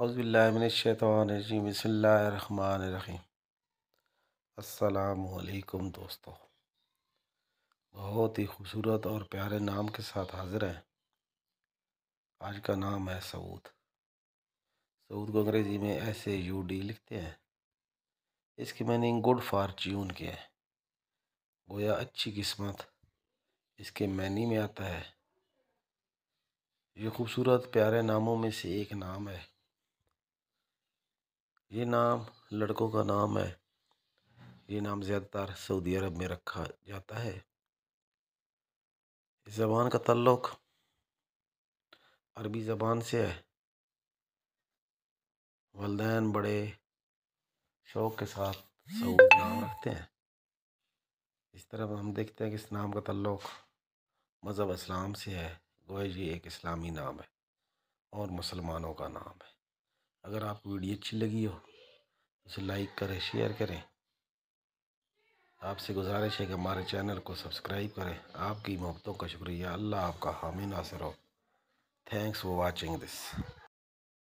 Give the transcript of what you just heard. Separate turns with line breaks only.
باللہ من الشیطان الرجیم بسم اللہ الرحمن الرحیم السلام علیکم دوستو بہت ہی خوبصورت اور پیارے نام کے ساتھ حاضر ہیں آج کا نام ہے سعود سعود کو انگریزی میں ایسے یو ڈی لکھتے ہیں اس کی میننگ گڈ فارچیون کے گویا اچھی قسمت اس کے مینی میں آتا ہے یہ خوبصورت پیارے ناموں میں سے ایک نام ہے یہ نام لڑکوں کا نام ہے یہ نام زیادہ تر سعودی عرب میں رکھا جاتا ہے اس زبان کا تعلق عربی زبان سے ہے والدین بڑے شوق کے ساتھ سعودی نام رکھتے ہیں اس طرح ہم دیکھتے ہیں کہ اس نام کا تعلق مذہب اسلام سے ہے گوی جی ایک اسلامی نام ہے اور مسلمانوں کا نام ہے اگر آپ کو ویڈیو اچھی لگی ہو اسے لائک کریں شیئر کریں آپ سے گزارش ہے کہ ہمارے چینل کو سبسکرائب کریں آپ کی محبتوں کا شکریہ اللہ آپ کا حامی ناصر ہو تھینکس فار واچنگ دس